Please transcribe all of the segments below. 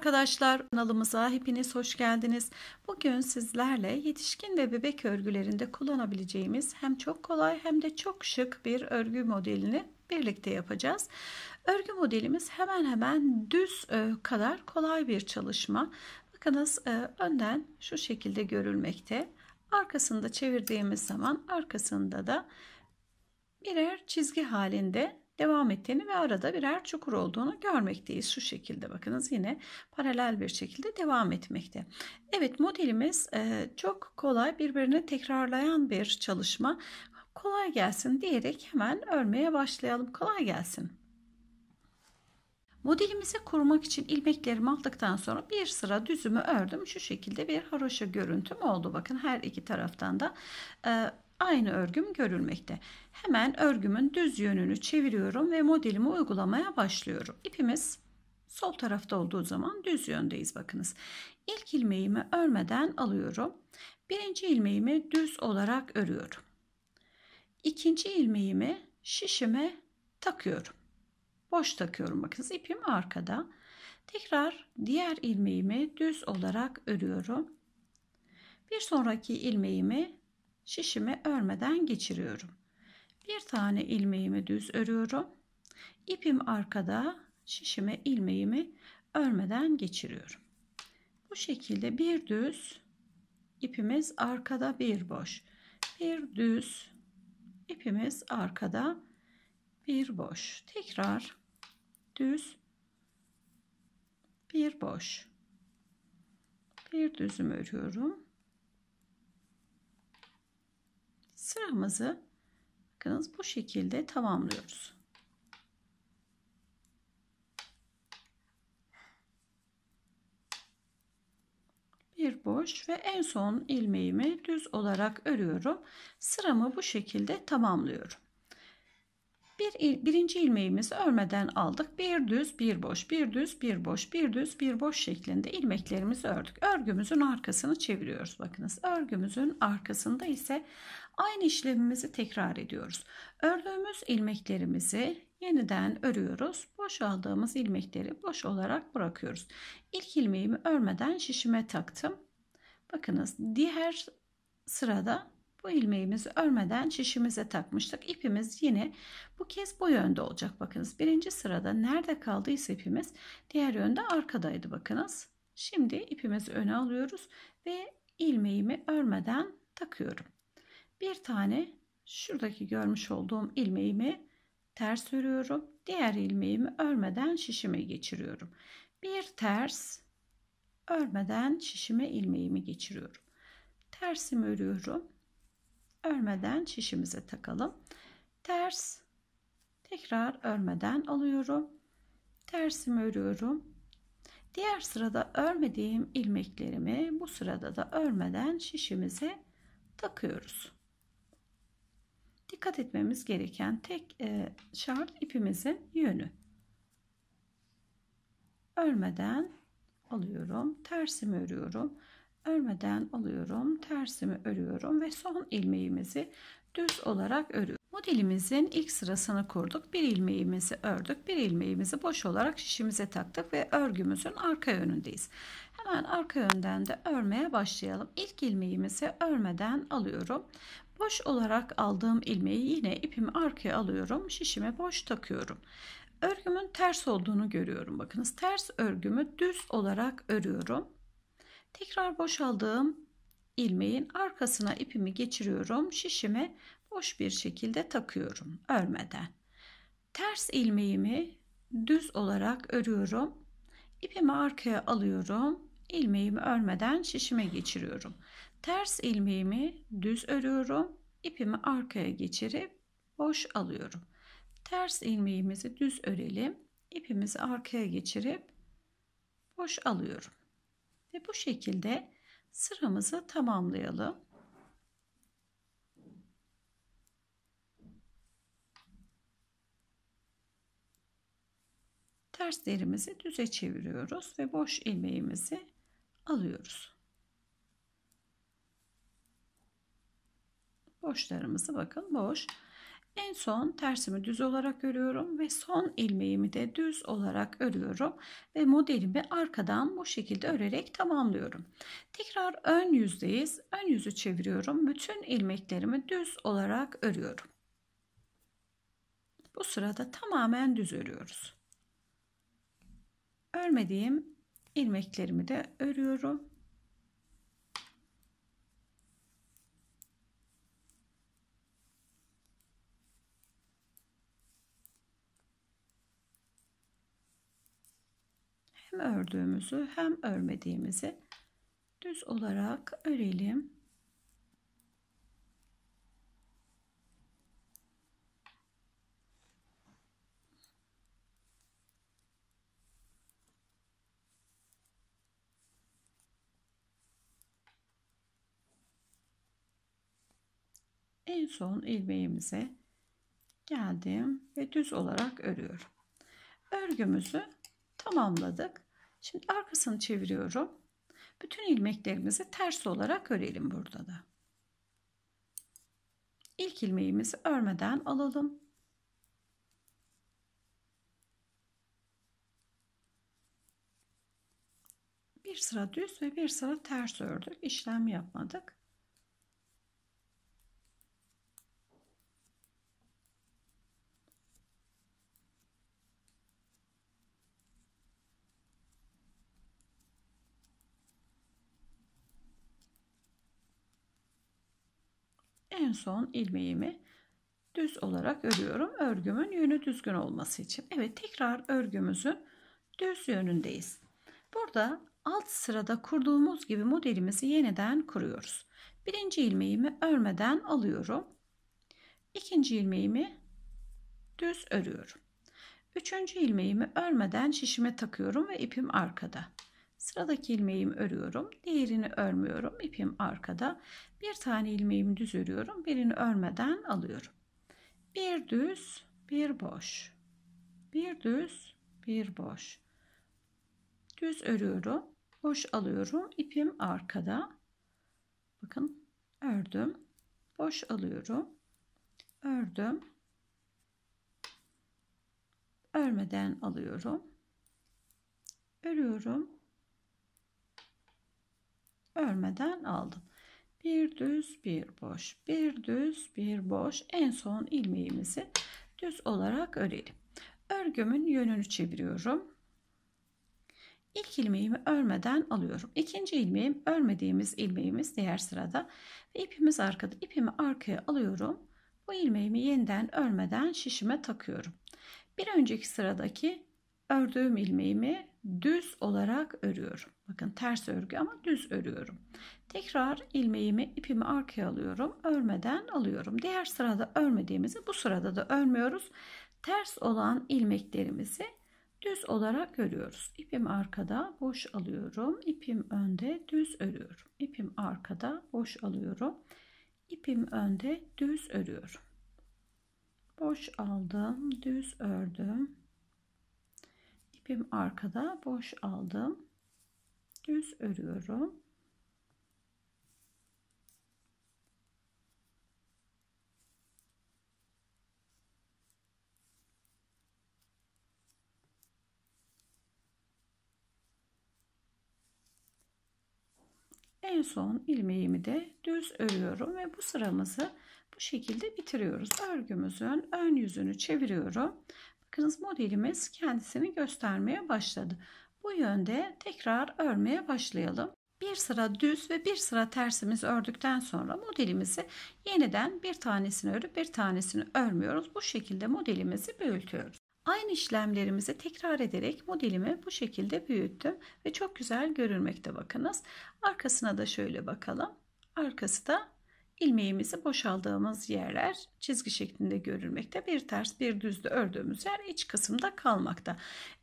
arkadaşlar kanalımıza hepiniz hoş geldiniz. Bugün sizlerle yetişkin ve bebek örgülerinde kullanabileceğimiz hem çok kolay hem de çok şık bir örgü modelini birlikte yapacağız. Örgü modelimiz hemen hemen düz e, kadar kolay bir çalışma. Bakınız e, önden şu şekilde görülmekte. Arkasında çevirdiğimiz zaman arkasında da birer çizgi halinde devam ettiğini ve arada birer çukur olduğunu görmekteyiz. Şu şekilde bakınız yine paralel bir şekilde devam etmekte. Evet modelimiz e, çok kolay birbirini tekrarlayan bir çalışma. Kolay gelsin diyerek hemen örmeye başlayalım. Kolay gelsin. Modelimizi kurmak için ilmeklerimi aldıktan sonra bir sıra düzümü ördüm. Şu şekilde bir haroşa görüntüm oldu. Bakın her iki taraftan da e, aynı örgüm görülmekte. Hemen örgümün düz yönünü çeviriyorum ve modelimi uygulamaya başlıyorum. İpimiz sol tarafta olduğu zaman düz yöndeyiz bakınız. İlk ilmeğimi örmeden alıyorum. Birinci ilmeğimi düz olarak örüyorum. İkinci ilmeğimi şişime takıyorum. Boş takıyorum bakınız ipim arkada. Tekrar diğer ilmeğimi düz olarak örüyorum. Bir sonraki ilmeğimi şişimi örmeden geçiriyorum. Bir tane ilmeğimi düz örüyorum. İpim arkada şişime ilmeğimi örmeden geçiriyorum. Bu şekilde bir düz ipimiz arkada bir boş. Bir düz ipimiz arkada bir boş. Tekrar düz bir boş. Bir düzüm örüyorum. sıramızı bakınız bu şekilde tamamlıyoruz. bir boş ve en son ilmeğimi düz olarak örüyorum. Sıramı bu şekilde tamamlıyorum. Bir il, birinci ilmeğimizi örmeden aldık. Bir düz, bir boş, bir düz, bir boş, bir düz, bir boş şeklinde ilmeklerimizi ördük. Örgümüzün arkasını çeviriyoruz. Bakınız örgümüzün arkasında ise aynı işlemimizi tekrar ediyoruz. Ördüğümüz ilmeklerimizi yeniden örüyoruz. Boş aldığımız ilmekleri boş olarak bırakıyoruz. İlk ilmeğimi örmeden şişime taktım. Bakınız diğer sırada bu ilmeğimizi örmeden şişimize takmıştık. İpimiz yine bu kez bu yönde olacak. Bakınız birinci sırada nerede kaldıysa ipimiz diğer yönde arkadaydı bakınız. Şimdi ipimizi öne alıyoruz ve ilmeğimi örmeden takıyorum. Bir tane şuradaki görmüş olduğum ilmeğimi ters örüyorum. Diğer ilmeğimi örmeden şişime geçiriyorum. Bir ters örmeden şişime ilmeğimi geçiriyorum. Tersimi örüyorum örmeden şişimize takalım. Ters tekrar örmeden alıyorum. Tersimi örüyorum. Diğer sırada örmediğim ilmeklerimi bu sırada da örmeden şişimize takıyoruz. Dikkat etmemiz gereken tek e, şart ipimizin yönü. Örmeden alıyorum. Tersimi örüyorum örmeden alıyorum tersimi örüyorum ve son ilmeğimizi düz olarak örüyorum modelimizin ilk sırasını kurduk bir ilmeğimizi ördük bir ilmeğimizi boş olarak şişimize taktık ve örgümüzün arka yönündeyiz hemen arka yönden de örmeye başlayalım İlk ilmeğimizi örmeden alıyorum boş olarak aldığım ilmeği yine ipimi arkaya alıyorum şişime boş takıyorum örgümün ters olduğunu görüyorum bakınız ters örgümü düz olarak örüyorum Tekrar boşaldığım ilmeğin arkasına ipimi geçiriyorum. Şişimi boş bir şekilde takıyorum örmeden. Ters ilmeğimi düz olarak örüyorum. İpimi arkaya alıyorum. İlmeğimi örmeden şişime geçiriyorum. Ters ilmeğimi düz örüyorum. İpimi arkaya geçirip boş alıyorum. Ters ilmeğimizi düz örelim. İpimizi arkaya geçirip boş alıyorum. Ve bu şekilde sıramızı tamamlayalım. terslerimizi düze çeviriyoruz ve boş ilmeğimizi alıyoruz. Boşlarımızı bakın boş. En son tersimi düz olarak örüyorum ve son ilmeğimi de düz olarak örüyorum ve modelimi arkadan bu şekilde örerek tamamlıyorum. Tekrar ön yüzdeyiz. Ön yüzü çeviriyorum. Bütün ilmeklerimi düz olarak örüyorum. Bu sırada tamamen düz örüyoruz. Örmediğim ilmeklerimi de örüyorum. hem ördüğümüzü hem örmediğimizi düz olarak örelim. en son ilmeğimize geldim ve düz olarak örüyorum. Örgümüzü Tamamladık. Şimdi arkasını çeviriyorum. Bütün ilmeklerimizi ters olarak örelim burada da. İlk ilmeğimizi örmeden alalım. Bir sıra düz ve bir sıra ters ördük. İşlem yapmadık. en son ilmeğimi düz olarak örüyorum. Örgümün yönü düzgün olması için. Evet tekrar örgümüzün düz yönündeyiz. Burada alt sırada kurduğumuz gibi modelimizi yeniden kuruyoruz. Birinci ilmeğimi örmeden alıyorum. İkinci ilmeğimi düz örüyorum. Üçüncü ilmeğimi örmeden şişime takıyorum ve ipim arkada. Sıradaki ilmeğimi örüyorum. Diğerini örmüyorum. İpim arkada. Bir tane ilmeğimi düz örüyorum. Birini örmeden alıyorum. Bir düz, bir boş. Bir düz, bir boş. Düz örüyorum. Boş alıyorum. İpim arkada. Bakın ördüm. Boş alıyorum. Ördüm. Örmeden alıyorum. Örüyorum örmeden aldım. Bir düz, bir boş, bir düz, bir boş. En son ilmeğimizi düz olarak örelim. Örgümün yönünü çeviriyorum. İlk ilmeğimi örmeden alıyorum. İkinci ilmeğim örmediğimiz ilmeğimiz diğer sırada. Ve ipimiz arkada. ipimi arkaya alıyorum. Bu ilmeğimi yeniden örmeden şişime takıyorum. Bir önceki sıradaki ördüğüm ilmeğimi düz olarak örüyorum. Bakın ters örgü ama düz örüyorum. Tekrar ilmeğimi ipimi arkaya alıyorum. Örmeden alıyorum. Diğer sırada örmediğimizi bu sırada da örmüyoruz. Ters olan ilmeklerimizi düz olarak örüyoruz. İpim arkada boş alıyorum. İpim önde düz örüyorum. İpim arkada boş alıyorum. İpim önde düz örüyorum. Boş aldım, düz ördüm ipim arkada boş aldım düz örüyorum En son ilmeğimi de düz örüyorum ve bu sıramızı bu şekilde bitiriyoruz. Örgümüzün ön yüzünü çeviriyorum. Bakınız modelimiz kendisini göstermeye başladı. Bu yönde tekrar örmeye başlayalım. Bir sıra düz ve bir sıra tersimiz ördükten sonra modelimizi yeniden bir tanesini örüp bir tanesini örmüyoruz. Bu şekilde modelimizi büyütüyoruz. Aynı işlemlerimizi tekrar ederek modelimi bu şekilde büyüttüm ve çok güzel görünmekte bakınız. Arkasına da şöyle bakalım. Arkası da ilmeğimizi boşaldığımız yerler çizgi şeklinde görülmekte. Bir ters bir düzde ördüğümüz yer iç kısımda kalmakta.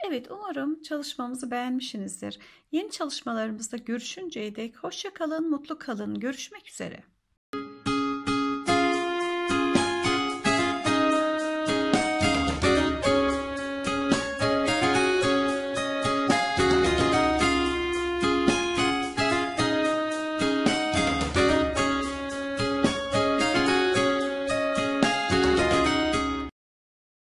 Evet umarım çalışmamızı beğenmişsinizdir. Yeni çalışmalarımızda görüşünceye dek hoşça kalın, mutlu kalın. Görüşmek üzere.